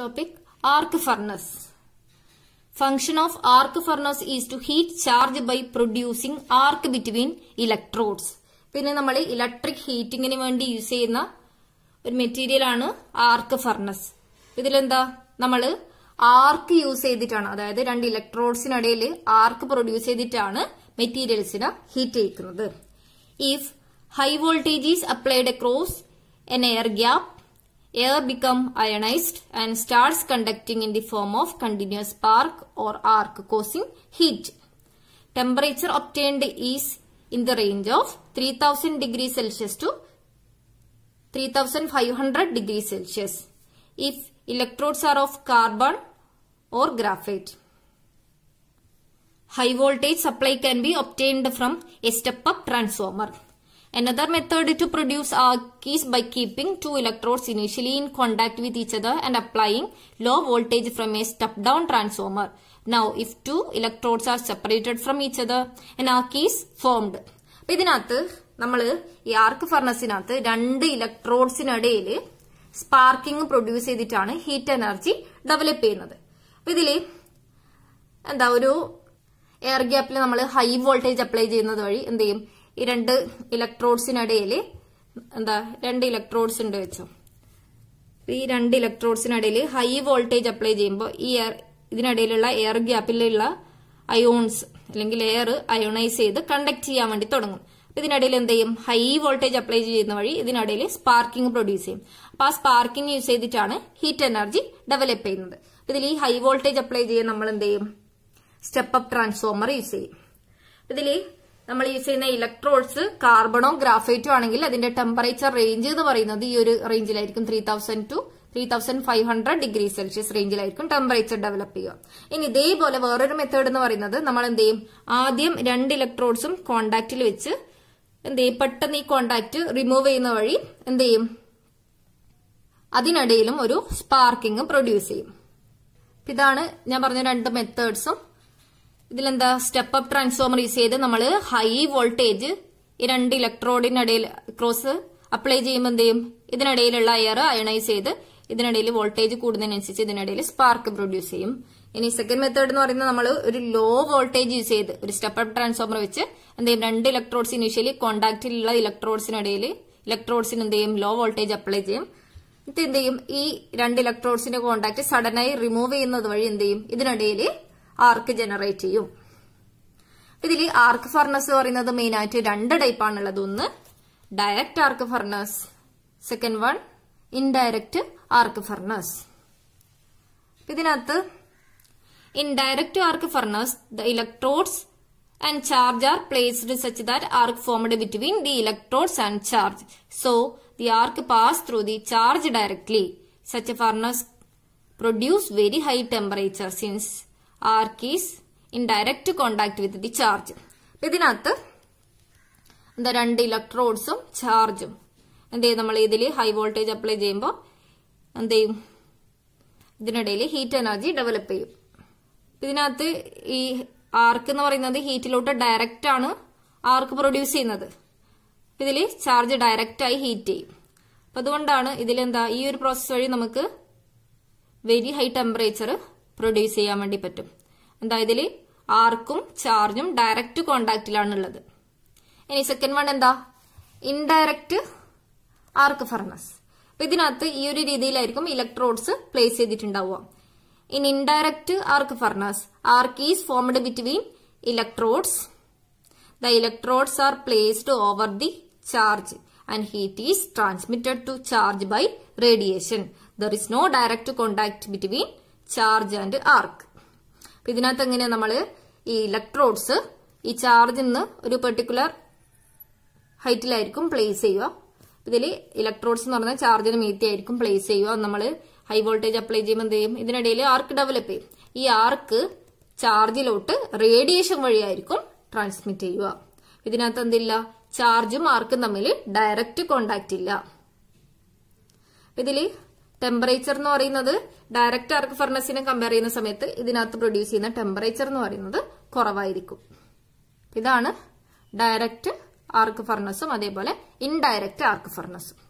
Topic arc furnace function of arc furnace is to heat charge by producing arc between electrodes പിന്നെ നമ്മൾ electric ഹീറ്റിംഗിന് വേണ്ടി use ചെയ്യുന്ന ഒരു material ആണ് ആർക്ക് furnace ഇതിലെന്താ നമ്മൾ ആർക്ക് യൂസ് ചെയ്തിട്ടാണ് അതായത് രണ്ട് ഇലക്ട്രോഡ്സിനിടയിൽ ആർക്ക് പ്രൊഡ്യൂസ് ചെയ്തിട്ടാണ് മെറ്റീരിയൽസിനെ ഹീറ്റ് ചെയ്യിക്കുന്നത് if high voltage is applied across an air gap air become ionized and starts conducting in the form of continuous spark or arc causing heat. Temperature obtained is in the range of 3000 degrees Celsius to 3500 degrees Celsius if electrodes are of carbon or graphite. High voltage supply can be obtained from a step-up transformer. Another method to produce arc is by keeping two electrodes initially in contact with each other and applying low voltage from a step-down transformer. Now, if two electrodes are separated from each other, an arc is formed. അപ്പം ഇതിനകത്ത് നമ്മൾ ഈ arc ഫർണസിനകത്ത് രണ്ട് ഇലക്ട്രോഡ്സിനിടയിൽ sparking produce ചെയ്തിട്ടാണ് heat energy develop ചെയ്യുന്നത് അപ്പം ഇതിൽ എന്താ ഒരു എയർ ഗ്യാപ്പിൽ നമ്മൾ ഹൈ വോൾട്ടേജ് അപ്ലൈ ചെയ്യുന്നത് വഴി എന്ത് ചെയ്യും ഈ രണ്ട് ഇലക്ട്രോഡ്സിനിടയിൽ എന്താ രണ്ട് ഇലക്ട്രോഡ്സ് ഉണ്ട് വെച്ചോ ഈ രണ്ട് ഇലക്ട്രോഡ്സിനിടയിൽ ഹൈ വോൾട്ടേജ് അപ്ലൈ ചെയ്യുമ്പോൾ ഈ ഇതിനിടയിലുള്ള എയർ ഗ്യാപ്പിലുള്ള അയോൺസ് അല്ലെങ്കിൽ എയർ അയോണൈസ് ചെയ്ത് കണ്ടക്ട് ചെയ്യാൻ വേണ്ടി തുടങ്ങും ഇതിനിടയിൽ എന്ത് ചെയ്യും ഹൈ വോൾട്ടേജ് അപ്ലൈ ചെയ്യുന്ന വഴി ഇതിനിടയിൽ സ്പാർക്കിംഗ് പ്രൊഡ്യൂസ് ചെയ്യും അപ്പൊ ആ സ്പാർക്കിംഗ് യൂസ് ചെയ്തിട്ടാണ് ഹീറ്റ് എനർജി ഡെവലപ്പ് ചെയ്യുന്നത് ഇതിൽ ഈ ഹൈ വോൾട്ടേജ് അപ്ലൈ ചെയ്യാൻ നമ്മൾ എന്ത് ചെയ്യും സ്റ്റെപ്പ് അപ്പ് ട്രാൻസ്ഫോമർ യൂസ് ചെയ്യും ഇതിൽ നമ്മൾ യൂസ് ചെയ്യുന്ന ഇലക്ട്രോൾസ് കാർബണോ ഗ്രാഫൈറ്റോ ആണെങ്കിൽ അതിന്റെ ടെമ്പറേച്ചർ റേഞ്ച് എന്ന് പറയുന്നത് ഈ ഒരു റേഞ്ചിലായിരിക്കും three thousand to three thousand five hundred degree Celsius റേഞ്ചിലായിരിക്കും ടെമ്പറേച്ചർ ഡെവലപ്പ് ചെയ്യുക ഇനി ഇതേപോലെ വേറൊരു മെത്തേഡ് എന്ന് പറയുന്നത് നമ്മൾ എന്ത് ചെയ്യും ആദ്യം രണ്ട് ഇലക്ട്രോഡ്സും കോണ്ടാക്റ്റിൽ വെച്ച് എന്ത് ചെയ്യും പെട്ടെന്ന് ഈ കോണ്ടാക്ട് റിമൂവ് ചെയ്യുന്ന വഴി എന്ത് ചെയ്യും അതിനിടയിലും ഒരു സ്പാർക്കിംഗ് പ്രൊഡ്യൂസ് ചെയ്യും ഇതാണ് ഞാൻ പറഞ്ഞ രണ്ട് മെത്തേഡ്സും ഇതിലെന്താ സ്റ്റെപ്പ് അപ്പ് ട്രാൻസ്ഫോമർ യൂസ് ചെയ്ത് നമ്മൾ ഹൈ വോൾട്ടേജ് ഈ രണ്ട് ഇലക്ട്രോഡിനിടയിൽ ക്രോസ് അപ്ലൈ ചെയ്യുമ്പോൾ എന്ത് ചെയ്യും ഇതിനിടയിലുള്ള എയർ അയണൈസ് ചെയ്ത് ഇതിനിടയിൽ വോൾട്ടേജ് കൂടുന്നതിനനുസരിച്ച് ഇതിനിടയിൽ സ്പാർക്ക് പ്രൊഡ്യൂസ് ചെയ്യും ഇനി സെക്കൻഡ് മെത്തേഡ് എന്ന് പറയുന്നത് നമ്മൾ ഒരു ലോ വോൾട്ടേജ് യൂസ് ചെയ്ത് ഒരു സ്റ്റെപ്പ് അപ്പ് ട്രാൻസ്ഫോമർ വെച്ച് എന്ത് ചെയ്യും രണ്ട് ഇലക്ട്രോഡ്സ് ഇനീഷ്യലി കോണ്ടാക്റ്റിലുള്ള ഇലക്ട്രോഡ്സിനിടയിൽ ഇലക്ട്രോഡ്സിന് എന്ത് ചെയ്യും ലോ വോൾട്ടേജ് അപ്ലൈ ചെയ്യും ഇത് എന്ത് ചെയ്യും ഈ രണ്ട് ഇലക്ട്രോഡ്സിന്റെ കോണ്ടാക്ട് സഡനായി റിമൂവ് ചെയ്യുന്നത് വഴി എന്ത് ചെയ്യും ഇതിനിടയിൽ ആർക്ക് ജനറേറ്റ് ചെയ്യും ഇതിൽ ആർക്ക് ഫർണസ് പറയുന്നത് മെയിൻ ആയിട്ട് രണ്ട് ടൈപ്പ് ആണുള്ളത് ഒന്ന് direct arc furnace second one indirect arc furnace ഇതിനകത്ത് indirect arc furnace the electrodes and charge are placed such that arc formed between the electrodes and charge so the arc pass through the charge directly such furnace produce very high temperature since arc is in direct contact with the charge ഇതിനകത്ത് എന്താ രണ്ട് ഇലക്ട്രോഡ്സും ചാർജും എന്ത് ചെയ്യും നമ്മൾ ഇതിൽ high voltage apply ചെയ്യുമ്പോൾ എന്ത് ചെയ്യും ഇതിനിടയിൽ ഹീറ്റ് എനർജി ഡെവലപ്പ് ചെയ്യും ഇതിനകത്ത് ഈ ആർക്ക് എന്ന് പറയുന്നത് ഹീറ്റിലോട്ട് ഡയറക്റ്റ് ആണ് ആർക്ക് പ്രൊഡ്യൂസ് ചെയ്യുന്നത് ഇതിൽ ചാർജ് ഡയറക്റ്റ് ആയി ഹീറ്റ് ചെയ്യും അപ്പൊ അതുകൊണ്ടാണ് ഇതിലെന്താ ഈ ഒരു പ്രോസസ്സ് വഴി നമുക്ക് വെരി ഹൈ ടെമ്പറേച്ചർ പ്രൊഡ്യൂസ് ചെയ്യാൻ വേണ്ടി പറ്റും എന്താ ഇതിൽ ആർക്കും ചാർജും ഡയറക്റ്റ് കോണ്ടാക്റ്റിലാണ് ഉള്ളത് ഇനി സെക്കൻഡ് വൺ എന്താ ഇൻഡയറക്റ്റ് ആർക്ക് ഫർണസ് അപ്പൊ ഇതിനകത്ത് ഈ ഒരു രീതിയിലായിരിക്കും ഇലക്ട്രോഡ്സ് പ്ലേസ് ചെയ്തിട്ടുണ്ടാവുക in indirect arc furnace arc is formed between electrodes the electrodes are placed over the charge and heat is transmitted to charge by radiation there is no direct contact between charge and arc അപ്പൊ ഇതിനകത്ത് എങ്ങനെയാ നമ്മൾ ഈ electrodes ഈ ചാർജിൽ നിന്ന് ഒരു particular ഹൈറ്റിലായിരിക്കും place ചെയ്യുക ഇതിൽ ഇലക്ട്രോഡ്സ് എന്ന് പറഞ്ഞാൽ ചാർജിന് മീറ്റി ആയിരിക്കും പ്ലേസ് ചെയ്യുക നമ്മൾ ഹൈ വോൾട്ടേജ് അപ്ലൈ ചെയ്യുമ്പോൾ എന്ത് ചെയ്യും ഇതിനിടയിൽ ആർക്ക് ഡെവലപ്പ് ചെയ്യും ഈ ആർക്ക് ചാർജിലോട്ട് റേഡിയേഷൻ വഴിയായിരിക്കും ട്രാൻസ്മിറ്റ് ചെയ്യുക ഇതിനകത്ത് എന്തില്ല ചാർജും ആർക്കും തമ്മിൽ ഡയറക്റ്റ് കോണ്ടാക്റ്റ് ഇല്ല ഇതില് ടെമ്പറേച്ചർ എന്ന് പറയുന്നത് ഡയറക്റ്റ് ആർക്ക് ഫർണസിനെ കമ്പയർ ചെയ്യുന്ന സമയത്ത് ഇതിനകത്ത് പ്രൊഡ്യൂസ് ചെയ്യുന്ന ടെമ്പറേച്ചർ എന്ന് പറയുന്നത് കുറവായിരിക്കും ഇതാണ് ഡയറക്റ്റ് ആർക്ക് ഫർണസും അതേപോലെ ഇൻഡയറക്റ്റ് ആർക്ക് ഫർണസും